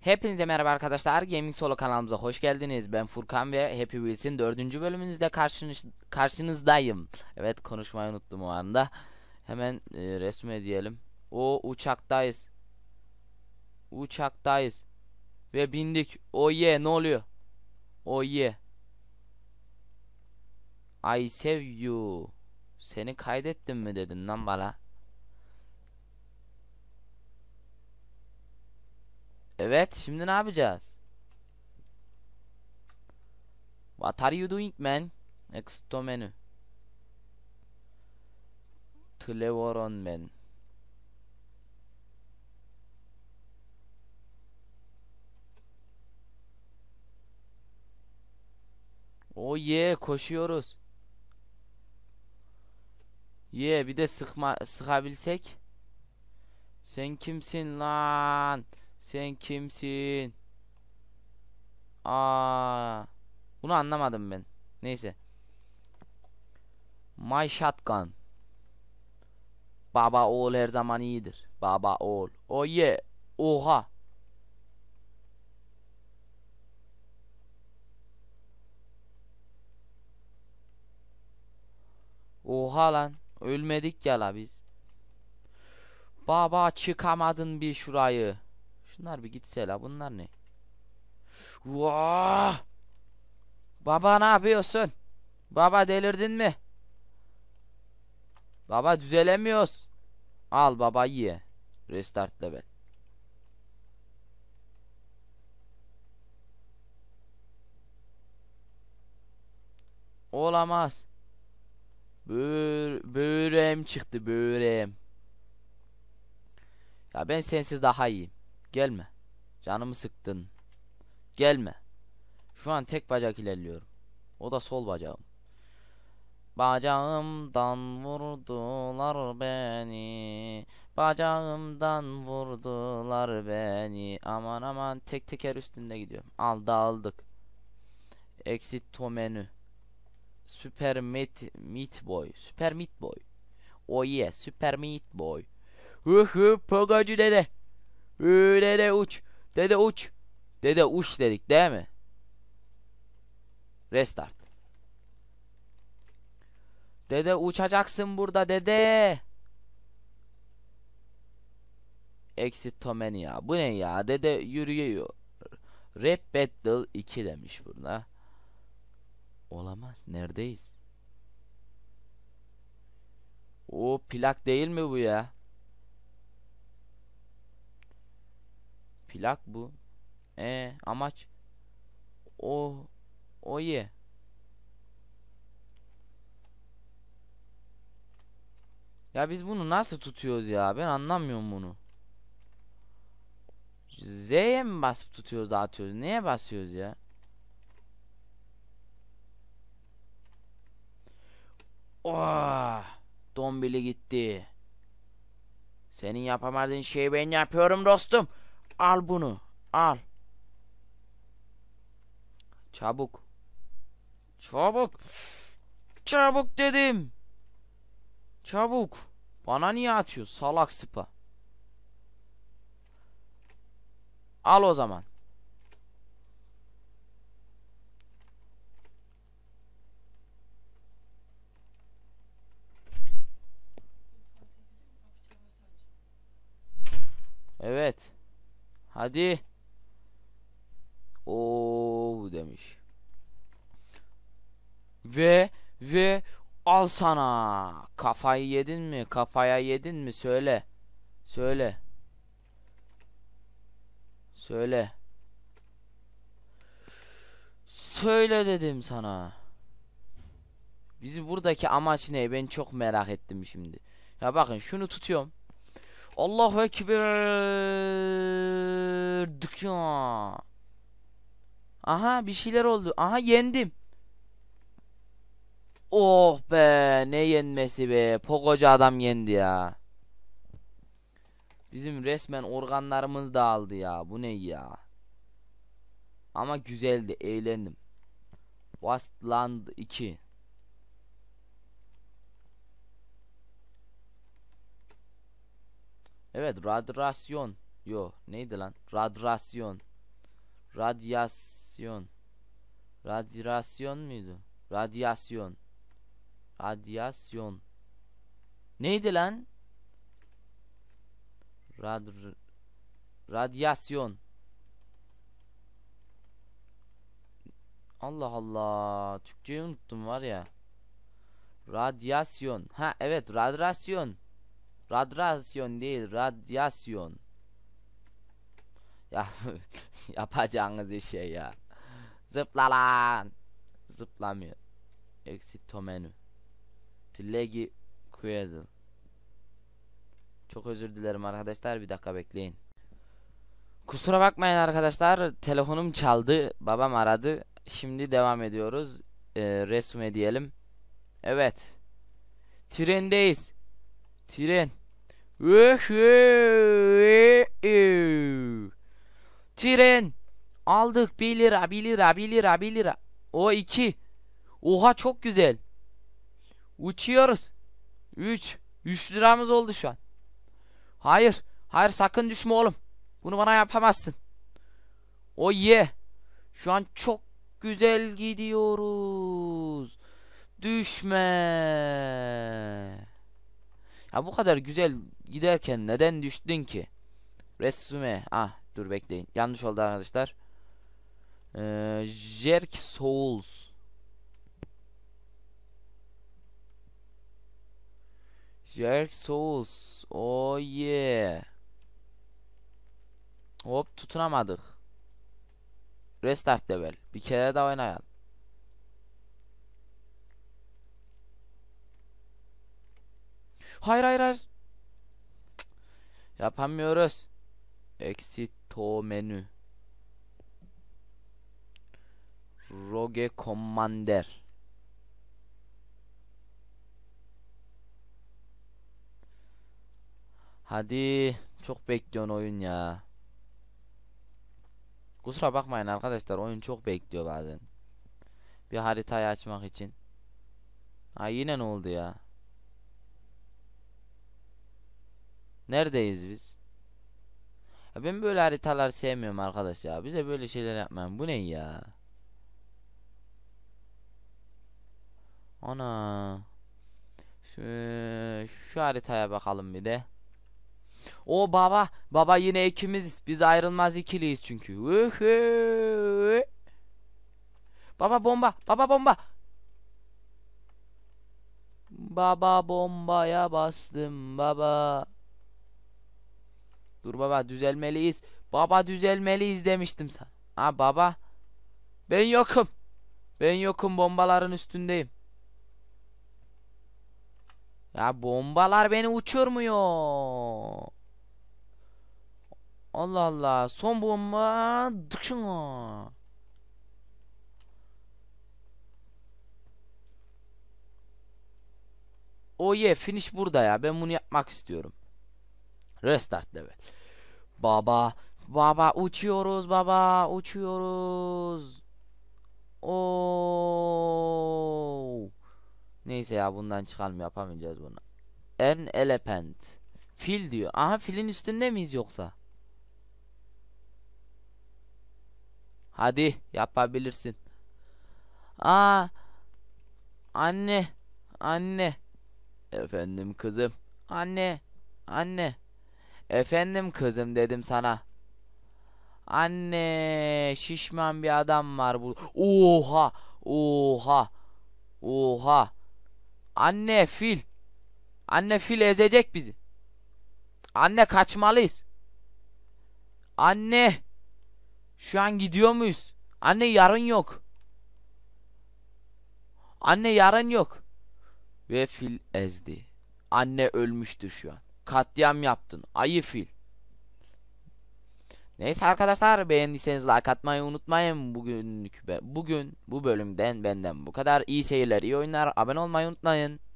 Hepinize merhaba arkadaşlar. Gaming Solo kanalımıza hoş geldiniz. Ben Furkan ve Happy Wheels'in 4. bölümünüzde karşınız, karşınızdayım. Evet konuşmayı unuttum o anda. Hemen e, resme diyelim. O uçaktayız. Uçaktayız. Ve bindik. O ye ne oluyor? O I save you. Seni kaydettim mi dedin lan bana? Evet, şimdi ne yapacağız? What are you doing man? Extra menü. Televoron men. O ye koşuyoruz. Ye bir de sıkma sıkabilsek. Sen kimsin lan? Sen kimsin? Aa. Bunu anlamadım ben. Neyse. My shotgun. Baba oğul her zaman iyidir. Baba oğul. O ye. Oha. Oha lan. Ölmedik ya la biz. Baba çıkamadın bir şurayı. Şunlar bir gitse la. Bunlar ne? Vah! Baba ne yapıyorsun? Baba delirdin mi? Baba düzelemiyoruz. Al baba ye. Restart level. Olamaz. Böğür, böğürem çıktı böğürem. Ya ben sensiz daha iyiyim. Gelme. Canımı sıktın. Gelme. Şu an tek bacak ilerliyorum. O da sol bacağım. Bacağımdan vurdular beni. Bacağımdan vurdular beni. Aman aman tek teker üstünde gidiyorum. Al dağıldık. Exit to menu. Super Meat, Meat Boy. Super Meat Boy. Oh yeah. Super Meat Boy. Hı hı pagacı dede. Hı dede uç. Dede uç. Dede uç dedik değil mi? Restart. Dede uçacaksın burada dede. Exit Tomania. Bu ne ya? Dede yürüyor. Rap Battle 2 demiş burada. Olamaz. Neredeyiz? O plak değil mi bu ya? Plak bu. E ee, amaç o o ye. Ya biz bunu nasıl tutuyoruz ya? Ben anlamıyorum bunu. Z'ye mi basıp tutuyoruz dağıtıyoruz? Neye basıyoruz ya? Oh, dombili gitti. Senin yapamadığın şeyi ben yapıyorum dostum. Al bunu. Al. Çabuk. Çabuk. Çabuk dedim. Çabuk. Bana niye atıyor salak sıpa? Al o zaman. Evet. Hadi. o demiş. Ve ve al sana. Kafayı yedin mi? Kafaya yedin mi? Söyle. Söyle. Söyle. Söyle dedim sana. Bizim buradaki amaç ne? Ben çok merak ettim şimdi. Ya bakın şunu tutuyorum. Allahu Ekber ya. Aha bir şeyler oldu. Aha yendim. Oh be ne yenmesi be. Pokoca adam yendi ya. Bizim resmen organlarımız dağıldı ya. Bu ne ya? Ama güzeldi, eğlendim. Westland 2 Evet radrasyon. Yo neydi lan? Radrasyon, Radyasyon. Radyasyon muydu? Radyasyon. Radyasyon. Neydi lan? Rad radyasyon. Allah Allah. Türkçeyi unuttum var ya. Radyasyon. Ha evet radyasyon. Radrasyon değil radyasyon. Ya yapacağınız şey ya. Zıpla lan. Zıplamıyor. Exit to menü. Tillegi Quezel. Çok özür dilerim arkadaşlar. Bir dakika bekleyin. Kusura bakmayın arkadaşlar. Telefonum çaldı. Babam aradı. Şimdi devam ediyoruz. Ee, resme diyelim. Evet. Trendeyiz. Tren. Tren. Aldık 1 lira 1 lira 1 lira 1 lira. O 2. Oha çok güzel. Uçuyoruz. 3. 3 liramız oldu şu an. Hayır. Hayır sakın düşme oğlum. Bunu bana yapamazsın. O ye. Şu an çok güzel gidiyoruz. Düşme. Ya bu kadar güzel giderken neden düştün ki? Resume. Ah dur bekleyin. Yanlış oldu arkadaşlar. Ee, Jerk Souls. Jerk Souls. Oh yeah. Hop tutunamadık. Restart level. Bir kere daha oynayalım. Hayır hayır hayır. Yapamıyoruz. Exit to menü. Rogue Commander. Hadi çok bekliyorsun oyun ya. Kusura bakmayın arkadaşlar oyun çok bekliyor bazen. Bir haritayı açmak için. Ha yine ne oldu ya? Neredeyiz biz? Ya ben böyle haritalar sevmiyorum arkadaş ya. Bize böyle şeyler yapmayın. Bu ne ya? Ana. Şu, şu haritaya bakalım bir de. O baba. Baba yine ikimiz. Biz ayrılmaz ikiliyiz çünkü. Baba bomba. Baba bomba. Baba bombaya bastım baba. Dur baba düzelmeliyiz. Baba düzelmeliyiz demiştim sen Ha baba. Ben yokum. Ben yokum bombaların üstündeyim. Ya bombalar beni uçurmuyor. Allah Allah. Son bomba. Dıkşın o. Oh o yeah finish burada ya. Ben bunu yapmak istiyorum. Restart level. Baba, baba uçuyoruz baba, uçuyoruz. Oo. Neyse ya bundan çıkalım yapamayacağız bunu. An elephant. Fil diyor. Aha filin üstünde miyiz yoksa? Hadi yapabilirsin. Aa. Anne. Anne. Efendim kızım. Anne. Anne. Efendim kızım dedim sana. Anne şişman bir adam var burada. Oha oha oha. Anne fil. Anne fil ezecek bizi. Anne kaçmalıyız. Anne. Şu an gidiyor muyuz? Anne yarın yok. Anne yarın yok. Ve fil ezdi. Anne ölmüştür şu an. Katliam yaptın. Ayı fil. Neyse arkadaşlar beğendiyseniz like atmayı unutmayın. Bugünlük bugün bu bölümden benden bu kadar. İyi seyirler, iyi oyunlar. Abone olmayı unutmayın.